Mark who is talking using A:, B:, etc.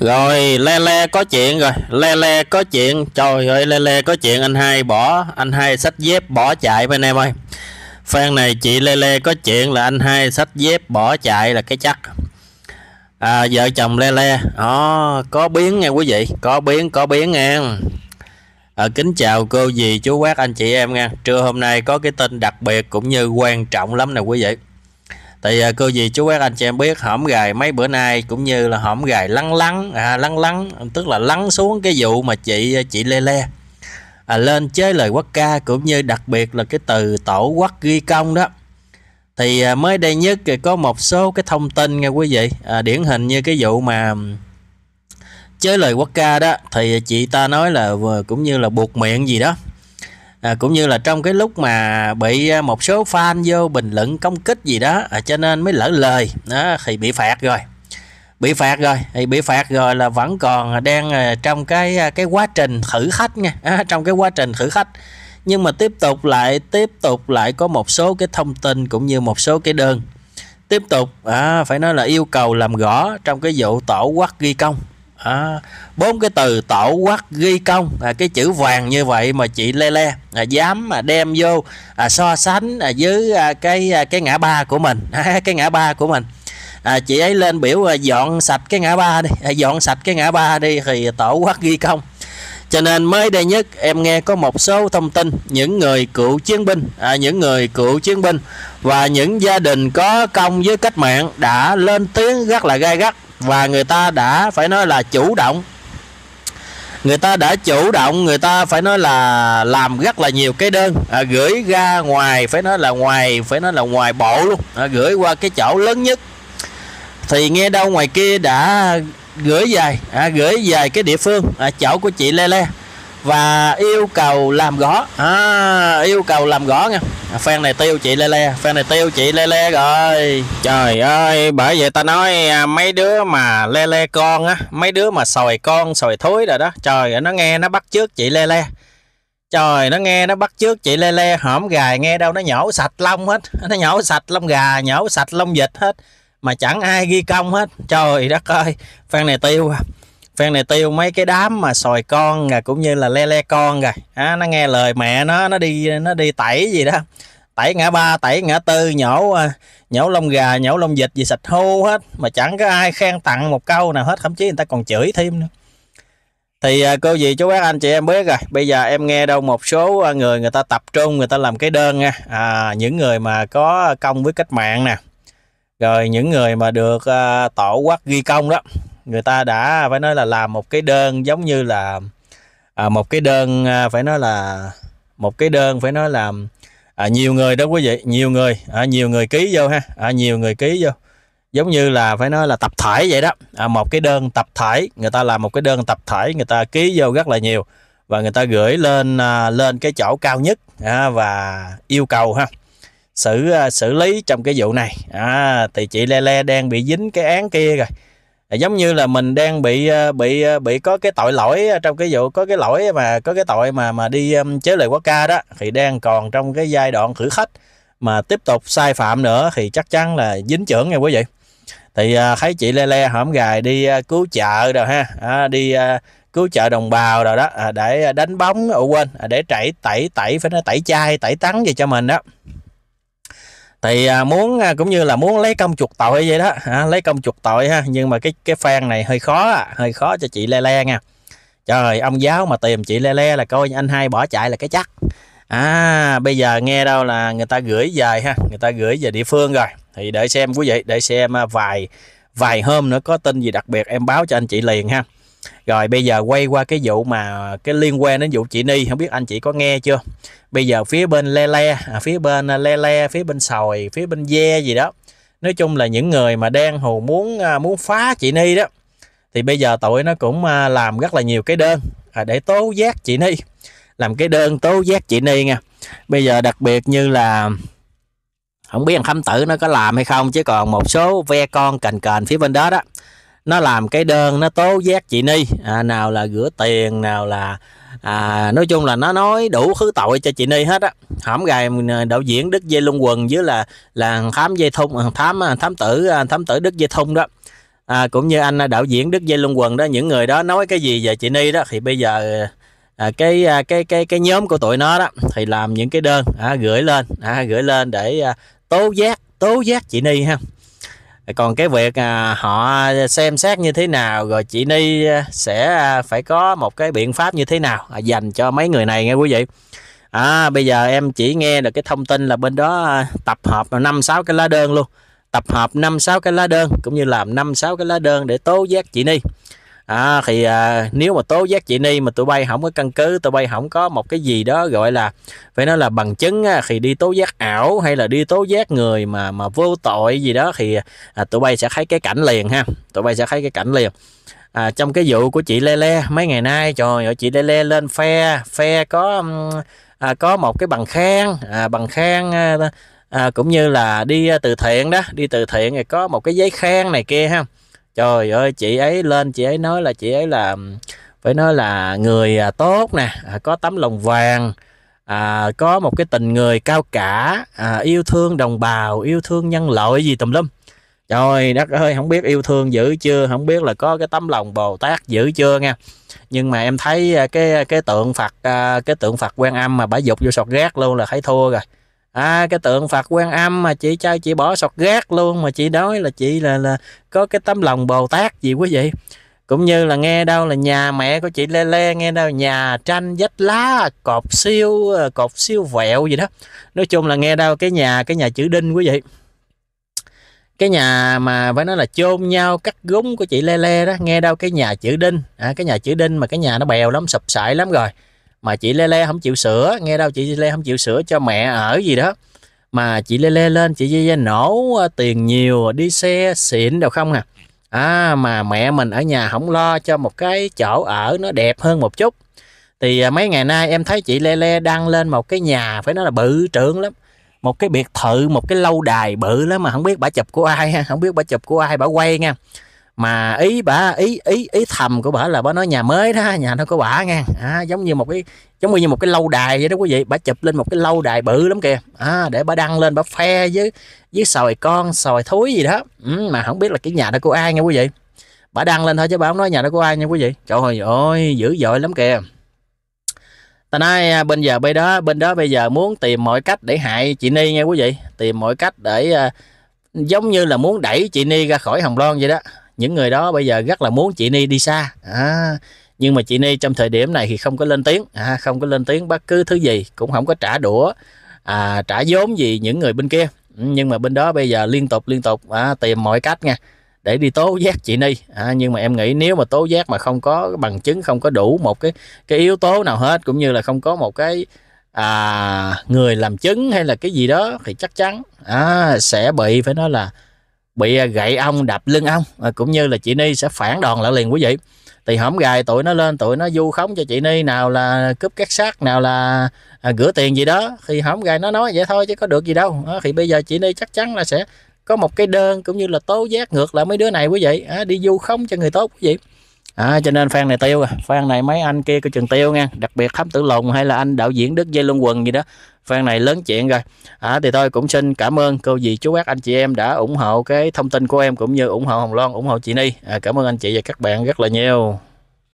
A: rồi le le có chuyện rồi le le có chuyện trời ơi le le có chuyện anh hai bỏ anh hai sách dép bỏ chạy với anh em ơi Fan này chị Le Le có chuyện là anh hai sách dép bỏ chạy là cái chắc à, vợ chồng Le Le đó ờ, có biến nghe quý vị có biến có biến nghe. à, ờ, kính chào cô dì chú bác anh chị em nha trưa hôm nay có cái tin đặc biệt cũng như quan trọng lắm nè quý vị thì à, cô gì chú quét anh chị em biết hổm gài mấy bữa nay cũng như là hổm gài lắng lắng à, lắng lắng tức là lắng xuống cái vụ mà chị à, chị lê lê à, lên chế lời quốc ca cũng như đặc biệt là cái từ tổ quốc ghi công đó thì à, mới đây nhất thì có một số cái thông tin nghe quý vị à, điển hình như cái vụ mà chế lời quốc ca đó thì chị ta nói là cũng như là buộc miệng gì đó à, cũng như là trong cái lúc mà bị à, một số fan vô bình luận công kích gì đó à, cho nên mới lỡ lời đó thì bị phạt rồi bị phạt rồi thì bị phạt rồi là vẫn còn đang à, trong cái à, cái quá trình thử khách nha à, trong cái quá trình thử khách nhưng mà tiếp tục lại tiếp tục lại có một số cái thông tin cũng như một số cái đơn tiếp tục à, phải nói là yêu cầu làm rõ trong cái vụ tổ quắc ghi công à, bốn cái từ tổ quắc ghi công à, cái chữ vàng như vậy mà chị lê lê à, dám mà đem vô à, so sánh à, với à, cái à, cái ngã ba của mình cái ngã ba của mình à, chị ấy lên biểu à, dọn sạch cái ngã ba đi à, dọn sạch cái ngã ba đi thì tổ quắc ghi công cho nên mới đây nhất em nghe có một số thông tin những người cựu chiến binh à, những người cựu chiến binh và những gia đình có công với cách mạng đã lên tiếng rất là gai gắt và người ta đã phải nói là chủ động người ta đã chủ động người ta phải nói là làm rất là nhiều cái đơn à, gửi ra ngoài phải nói là ngoài phải nói là ngoài bộ luôn à, gửi qua cái chỗ lớn nhất thì nghe đâu ngoài kia đã gửi về à, gửi về cái địa phương à, chỗ của chị Lê Lê và yêu cầu làm gõ à, yêu cầu làm gõ nha à, fan này tiêu chị lê lê fan này tiêu chị lê lê rồi trời ơi bởi vậy ta nói à, mấy đứa mà lê lê con á mấy đứa mà sòi con sòi thối rồi đó trời nó nghe nó bắt trước chị lê lê trời nó nghe nó bắt trước chị lê lê hõm gà nghe đâu nó nhổ sạch lông hết nó nhổ sạch lông gà nhổ sạch lông vịt hết mà chẳng ai ghi công hết trời đất ơi fan này tiêu à phen này tiêu mấy cái đám mà sòi con rồi cũng như là le le con rồi à, nó nghe lời mẹ nó nó đi nó đi tẩy gì đó tẩy ngã ba tẩy ngã tư nhổ à, nhổ lông gà nhổ lông vịt gì sạch hô hết mà chẳng có ai khen tặng một câu nào hết thậm chí người ta còn chửi thêm nữa thì à, cô gì chú bác anh chị em biết rồi bây giờ em nghe đâu một số à, người người ta tập trung người ta làm cái đơn nha à, những người mà có công với cách mạng nè rồi những người mà được tổ quốc ghi công đó người ta đã phải nói là làm một cái đơn giống như là à, một cái đơn à, phải nói là một cái đơn phải nói là à, nhiều người đó quý vị nhiều người à, nhiều người ký vô ha à, nhiều người ký vô giống như là phải nói là tập thể vậy đó à, một cái đơn tập thể người ta làm một cái đơn tập thể người ta ký vô rất là nhiều và người ta gửi lên à, lên cái chỗ cao nhất à, và yêu cầu ha xử à, xử lý trong cái vụ này à, thì chị Le Le đang bị dính cái án kia rồi giống như là mình đang bị ờ, bị ờ, bị có cái tội lỗi ờ, trong cái vụ có cái lỗi mà có cái tội mà mà đi chế lời quá ca đó thì đang còn trong cái giai đoạn khử khách mà tiếp tục sai phạm nữa thì chắc chắn là dính trưởng nha quý vị thì thấy chị Le Le hổm gài đi cứu chợ rồi ha à, đi cứu chợ đồng bào rồi đó à, để đánh bóng ở quên à, để chảy tẩy tẩy phải nói tẩy chai tẩy tắn gì cho mình đó thì à, muốn à, cũng như là muốn lấy công chuộc tội vậy đó à, lấy công chuộc tội ha nhưng mà cái cái fan này hơi khó hơi khó cho chị le le nha trời ông giáo mà tìm chị le le là coi anh hai bỏ chạy là cái chắc à bây giờ nghe đâu là người ta gửi về ha người ta gửi về địa phương rồi thì để xem quý vị để xem à, vài vài hôm nữa có tin gì đặc biệt em báo cho anh chị liền ha rồi bây giờ quay qua cái vụ mà cái liên quan đến vụ chị ni không biết anh chị có nghe chưa bây giờ phía bên le le à, phía bên à, le le phía bên sòi phía bên dê gì đó nói chung là những người mà đang hù muốn à, muốn phá chị ni đó thì bây giờ tụi nó cũng à, làm rất là nhiều cái đơn để tố giác chị ni làm cái đơn tố giác chị ni nha bây giờ đặc biệt như là không biết thằng khâm tử nó có làm hay không chứ còn một số ve con cành cành phía bên đó đó nó làm cái đơn nó tố giác chị ni à, nào là rửa tiền nào là à, nói chung là nó nói đủ thứ tội cho chị ni hết á hổm gài à, đạo diễn đức dây luân quần với là là thám dây thung à, thám à, thám tử thám tử đức dây thung đó à, cũng như anh đạo diễn đức dây luân quần đó những người đó nói cái gì về chị ni đó thì bây giờ à, cái cái cái cái nhóm của tụi nó đó thì làm những cái đơn à, gửi lên à, gửi lên để à, tố giác tố giác chị ni ha còn cái việc à, họ xem xét như thế nào rồi chị Ni à, sẽ à, phải có một cái biện pháp như thế nào dành cho mấy người này nghe quý vị à, bây giờ em chỉ nghe được cái thông tin là bên đó tập hợp năm sáu cái lá đơn luôn tập hợp năm sáu cái lá đơn cũng như làm năm sáu cái lá đơn để tố giác chị Ni à, thì à, nếu mà tố giác chị Ni mà tụi bay không có căn cứ tụi bay không có một cái gì đó gọi là phải nói là bằng chứng á, thì đi tố giác ảo hay là đi tố giác người mà mà vô tội gì đó thì à, tụi bay sẽ thấy cái cảnh liền ha tụi bay sẽ thấy cái cảnh liền à, trong cái vụ của chị Lê Lê mấy ngày nay trời ơi chị Lê Lê lên phe phe có à, có một cái bằng khen à, bằng khen à, à, cũng như là đi à, từ thiện đó đi từ thiện thì có một cái giấy khen này kia ha trời ơi chị ấy lên chị ấy nói là chị ấy là phải nói là người à, tốt nè à, có tấm lòng vàng à, có một cái tình người cao cả à, yêu thương đồng bào yêu thương nhân loại gì tùm lum trời đất ơi không biết yêu thương dữ chưa không biết là có cái tấm lòng bồ tát dữ chưa nha nhưng mà em thấy à, cái cái tượng phật cái tượng phật quan âm mà bả dục vô sọt rác luôn là thấy thua rồi à cái tượng Phật Quan Âm mà chị cho chị bỏ sọt gác luôn mà chị nói là chị là là có cái tấm lòng Bồ Tát gì quý vị cũng như là nghe đâu là nhà mẹ của chị Lê Lê nghe đâu nhà tranh vách lá cột siêu ờ, cột siêu vẹo gì đó nói chung là nghe đâu cái nhà cái nhà chữ đinh quý vị cái nhà mà phải nói là chôn nhau cắt gúng của chị Lê Lê đó nghe đâu cái nhà chữ đinh à, cái nhà chữ đinh mà cái nhà nó bèo lắm sụp sải lắm rồi mà chị lê lê không chịu sửa nghe đâu chị lê không chịu sửa cho mẹ ở gì đó mà chị lê lê lên chị dê, dê nổ ờ, tiền nhiều đi xe xịn đâu không à à mà mẹ mình ở nhà không lo cho một cái chỗ ở nó đẹp hơn một chút thì ờ, mấy ngày nay em thấy chị lê lê đăng lên một cái nhà phải nói là bự trưởng lắm một cái biệt thự một cái lâu đài bự lắm mà không biết bà chụp của ai ha không biết bà chụp của ai bà quay nha mà ý bà ý ý ý thầm của bà là bà nói nhà mới đó nhà nó có bà nghe à, giống như một cái giống như một cái lâu đài vậy đó quý vị bà chụp lên một cái lâu đài bự lắm kìa à, để bà đăng lên bà phe với với sòi con sòi thúi gì đó ừ, mà không biết là cái nhà đó của ai nha quý vị bà đăng lên thôi chứ bà không nói nhà đó của ai nha quý vị trời ơi, dữ dội lắm kìa ta nói à, bên giờ bên đó bên đó bây giờ muốn tìm mọi cách để hại chị ni nha quý vị tìm mọi cách để uh, giống như là muốn đẩy chị ni ra khỏi hồng loan vậy đó những người đó bây giờ rất là muốn chị Ni đi xa à, nhưng mà chị Ni trong thời điểm này thì không có lên tiếng à, không có lên tiếng bất cứ thứ gì cũng không có trả đũa à, trả vốn gì những người bên kia ừ, nhưng mà bên đó bây giờ liên tục liên tục à, tìm mọi cách nha để đi tố giác chị Ni à, nhưng mà em nghĩ nếu mà tố giác mà không có bằng chứng không có đủ một cái cái yếu tố nào hết cũng như là không có một cái à, người làm chứng hay là cái gì đó thì chắc chắn à, sẽ bị phải nói là bị à, gậy ông đập lưng ông à, cũng như là chị Ni sẽ phản đòn lại liền quý vị thì hổng gài tụi nó lên tụi nó vu khống cho chị Ni nào là cướp cát sát nào là à, rửa tiền gì đó thì hổng gài nó nói vậy thôi chứ có được gì đâu à, thì bây giờ chị Ni chắc chắn là sẽ có một cái đơn cũng như là tố giác ngược lại mấy đứa này quý vị à, đi du khống cho người tốt quý vị à, cho nên fan này tiêu à fan này mấy anh kia của trường tiêu nha đặc biệt thám tử lùng hay là anh đạo diễn đức dây luân quần gì đó fan này lớn chuyện rồi à, thì tôi cũng xin cảm ơn cô dì chú bác anh chị em đã ủng hộ cái thông tin của em cũng như ủng hộ hồng loan ủng hộ chị ni à, cảm ơn anh chị và các bạn rất là nhiều